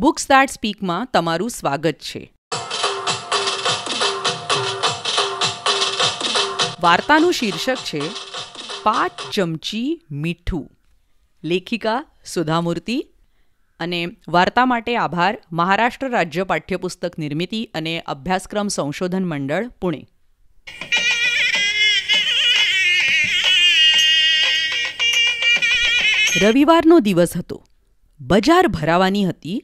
books that સ્પીકમાં તમારું સ્વાગત છે વાર્તાનું શીર્ષક છે પાંચ ચમચી મીઠું લેખિકા સુધામૂર્તિ અને વાર્તા માટે આભાર મહારાષ્ટ્ર રાજ્ય પાઠ્યપુસ્તક નિર્મિતિ અને અભ્યાસક્રમ સંશોધન મંડળ પુણે રવિવારનો દિવસ હતો બજાર ભરાવાની હતી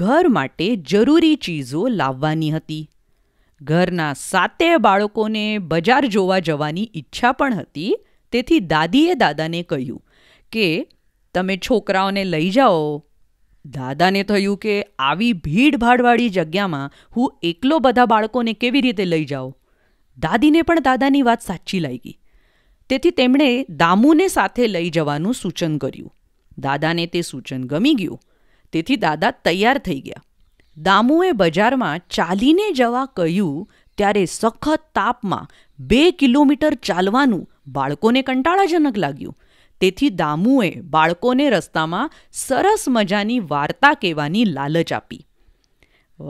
ઘર માટે જરૂરી ચીજો લાવવાની હતી ઘરના સાતે બાળકોને બજાર જોવા જવાની ઈચ્છા પણ હતી તેથી દાદીએ દાદાને કહ્યું કે તમે છોકરાઓને લઈ જાઓ દાદાને થયું કે આવી ભીડભાડવાળી જગ્યામાં હું એકલો બધા બાળકોને કેવી રીતે લઈ જાઉં દાદીને પણ દાદાની વાત સાચી લાગી તેથી તેમણે દામુને સાથે લઈ જવાનું સૂચન કર્યું દાદાને તે સૂચન ગમી ગયું તેથી દાદા તૈયાર થઈ ગયા દામુએ બજારમાં ચાલીને જવા કહ્યું ત્યારે સખત તાપમાં બે કિલોમીટર ચાલવાનું બાળકોને કંટાળાજનક લાગ્યું તેથી દામુએ બાળકોને રસ્તામાં સરસ મજાની વાર્તા કહેવાની લાલચ આપી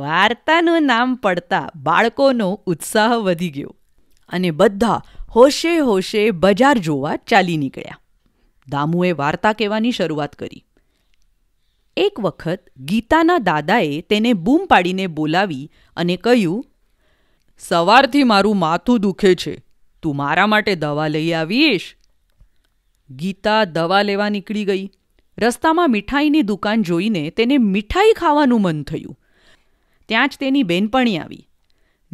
વાર્તાનું નામ પડતા બાળકોનો ઉત્સાહ વધી ગયો અને બધા હોશે હોશે બજાર જોવા ચાલી નીકળ્યા દામુએ વાર્તા કહેવાની શરૂઆત કરી એક વખત ગીતાના દાદાએ તેને બૂમ પાડીને બોલાવી અને કહ્યું સવારથી મારું માથું દુખે છે તું મારા માટે દવા લઈ આવીશ ગીતા દવા લેવા નીકળી ગઈ રસ્તામાં મીઠાઈની દુકાન જોઈને તેને મીઠાઈ ખાવાનું મન થયું ત્યાં જ તેની બેનપણી આવી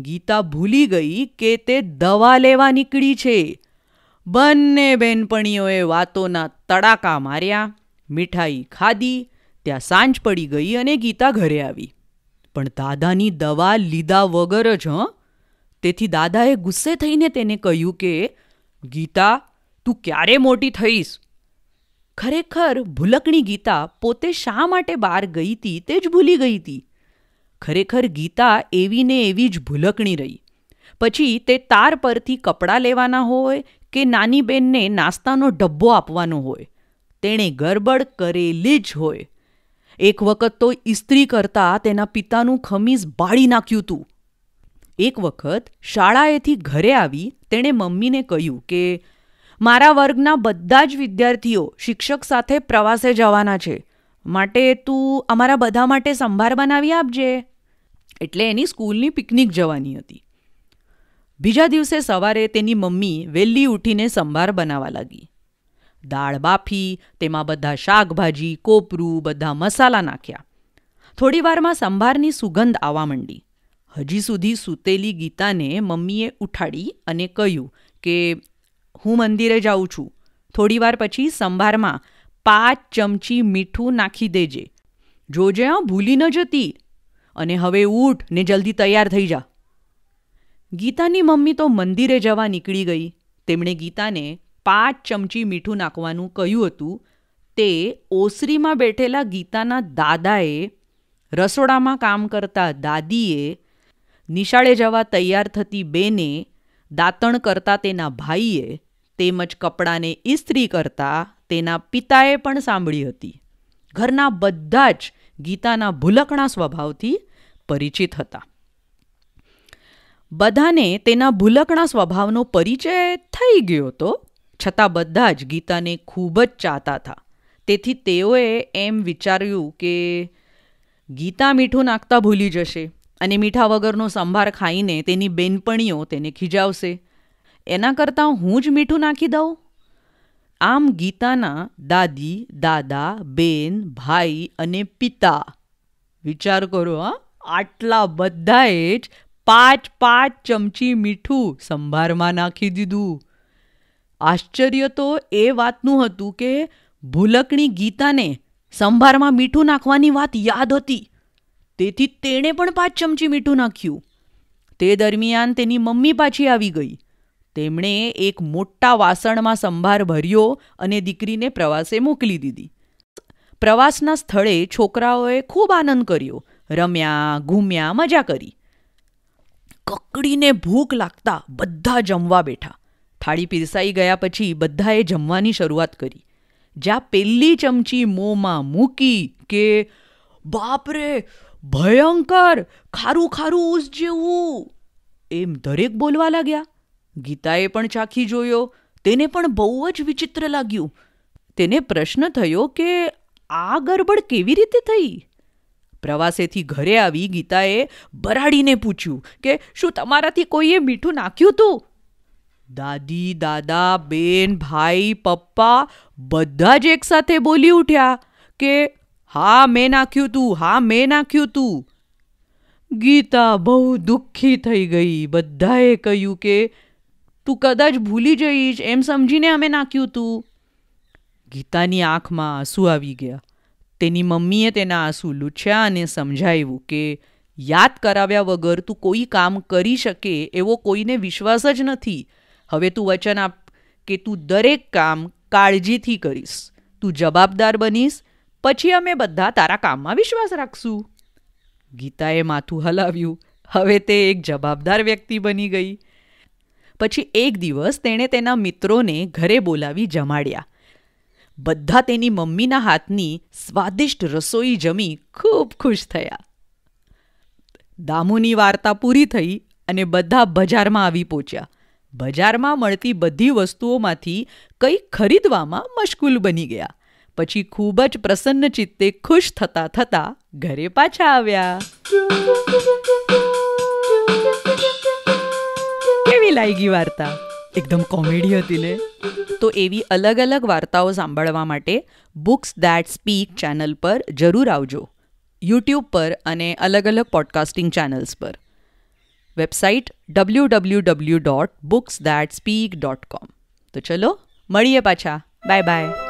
ગીતા ભૂલી ગઈ કે તે દવા લેવા નીકળી છે બંને બેનપણીઓએ વાતોના તડાકા માર્યા મીઠાઈ ખાધી ત્યાં સાંજ પડી ગઈ અને ગીતા ઘરે આવી પણ દાદાની દવા લીધા વગર જ હં તેથી દાદાએ ગુસ્સે થઈને તેને કહ્યું કે ગીતા તું ક્યારે મોટી થઈશ ખરેખર ભૂલકણી ગીતા પોતે શા માટે બહાર ગઈ હતી તે જ ભૂલી ગઈ હતી ખરેખર ગીતા એવી ને એવી જ ભૂલકણી રહી પછી તે તાર પરથી કપડાં લેવાના હોય કે નાની બેનને નાસ્તાનો ડબ્બો આપવાનો હોય તેણે ગરબડ કરેલી જ હોય એક વખત તો ઇસ્ત્રી કરતાં તેના પિતાનું ખમીઝ બાળી નાખ્યું હતું એક વખત શાળાએથી ઘરે આવી તેણે મમ્મીને કહ્યું કે મારા વર્ગના બધા જ વિદ્યાર્થીઓ શિક્ષક સાથે પ્રવાસે જવાના છે માટે તું અમારા બધા માટે સંભાર બનાવી આપજે એટલે એની સ્કૂલની પિકનિક જવાની હતી બીજા દિવસે સવારે તેની મમ્મી વહેલી ઉઠીને સંભાર બનાવવા લાગી દાળ બાફી તેમાં બધા શાકભાજી કોપરું બધા મસાલા નાખ્યા થોડીવારમાં સંભારની સુગંધ આવવા માંડી હજી સુધી સૂતેલી ગીતાને મમ્મીએ ઉઠાડી અને કહ્યું કે હું મંદિરે જાઉં છું થોડીવાર પછી સંભારમાં પાંચ ચમચી મીઠું નાખી દેજે જોજે આ ભૂલી ન જતી અને હવે ઊઠ ને જલ્દી તૈયાર થઈ જા ગીતાની મમ્મી તો મંદિરે જવા નીકળી ગઈ તેમણે ગીતાને પાંચ ચમચી મીઠું નાખવાનું કહ્યું હતું તે ઓસરીમાં બેઠેલા ગીતાના દાદાએ રસોડામાં કામ કરતા દાદીએ નિશાળે જવા તૈયાર થતી બેને દાંતણ કરતા તેના ભાઈએ તેમજ કપડાને ઇસ્ત્રી કરતા તેના પિતાએ પણ સાંભળી હતી ઘરના બધા જ ગીતાના ભૂલકણા સ્વભાવથી પરિચિત હતા બધાને તેના ભૂલકણા સ્વભાવનો પરિચય થઈ ગયો હતો છતાં બધા જ ગીતાને ખૂબ જ ચાહતા હતા તેથી તેઓએ એમ વિચાર્યું કે ગીતા મીઠું નાખતા ભૂલી જશે અને મીઠા વગરનો સંભાર ખાઈને તેની બેનપણીઓ તેને ખીજાવશે એના કરતાં હું જ મીઠું નાખી દઉં આમ ગીતાના દાદી દાદા બેન ભાઈ અને પિતા વિચાર કરો હા આટલા બધાએ જ પાંચ પાંચ ચમચી મીઠું સંભારમાં નાખી દીધું આશ્ચર્ય તો એ વાતનું હતું કે ભૂલકણી ગીતાને સંભારમાં મીઠું નાખવાની વાત યાદ હતી તેથી તેણે પણ પાંચ ચમચી મીઠું નાખ્યું તે દરમિયાન તેની મમ્મી પાછી આવી ગઈ તેમણે એક મોટા વાસણમાં સંભાર ભર્યો અને દીકરીને પ્રવાસે મોકલી દીધી પ્રવાસના સ્થળે છોકરાઓએ ખૂબ આનંદ કર્યો રમ્યા ઘૂમ્યા મજા કરી કકડીને ભૂખ લાગતા બધા જમવા બેઠા થાળી પીરસાઈ ગયા પછી બધાએ જમવાની શરૂઆત કરી જ્યાં પેલી ચમચી મોંમાં મૂકી કે બાપરે ભયંકર ખારું ખારું ઉસ જેવું એમ દરેક બોલવા લાગ્યા ગીતાએ પણ ચાખી જોયો તેને પણ બહુ જ વિચિત્ર લાગ્યું તેને પ્રશ્ન થયો કે આ ગરબડ કેવી રીતે થઈ પ્રવાસેથી ઘરે આવી ગીતાએ બરાડીને પૂછ્યું કે શું તમારાથી કોઈએ મીઠું નાખ્યું હતું દાદી દાદા બેન ભાઈ પપ્પા બધા જ એકસાથે બોલી ઉઠ્યા કે હા મેં નાખ્યું તું હા મેં નાખ્યું તું ગીતા બહુ દુઃખી થઈ ગઈ બધાએ કહ્યું કે તું કદાચ ભૂલી જઈશ એમ સમજીને અમે નાખ્યું તું ગીતાની આંખમાં આંસુ આવી ગયા તેની મમ્મીએ તેના આંસુ લૂછ્યા અને સમજાવ્યું કે યાદ કરાવ્યા વગર તું કોઈ કામ કરી શકે એવો કોઈને વિશ્વાસ જ નથી હવે તું વચન આપ કે તું દરેક કામ કાળજીથી કરીશ તું જવાબદાર બનીશ પછી અમે બધા તારા કામમાં વિશ્વાસ રાખશું ગીતાએ માથું હલાવ્યું હવે તે એક જવાબદાર વ્યક્તિ બની ગઈ પછી એક દિવસ તેણે તેના મિત્રોને ઘરે બોલાવી જમાડ્યા બધા તેની મમ્મીના હાથની સ્વાદિષ્ટ રસોઈ જમી ખૂબ ખુશ થયા દામુની વાર્તા પૂરી થઈ અને બધા બજારમાં આવી પહોંચ્યા બજારમાં મળતી બધી વસ્તુઓમાંથી કંઈ ખરીદવામાં મશગુલ બની ગયા પછી ખૂબ જ પ્રસન્ન ચિત્તે ખુશ થતા થતા ઘરે પાછા આવ્યા કેવી લાગી વાર્તા એકદમ કોમેડી હતી ને તો એવી અલગ અલગ વાર્તાઓ સાંભળવા માટે બુક્સ દેટ સ્પીક ચેનલ પર જરૂર આવજો યુટ્યુબ પર અને અલગ અલગ પોડકાસ્ટિંગ ચેનલ્સ પર website W W W dot books that speak dot com તો ચલો મળીએ પાછા બાય બાય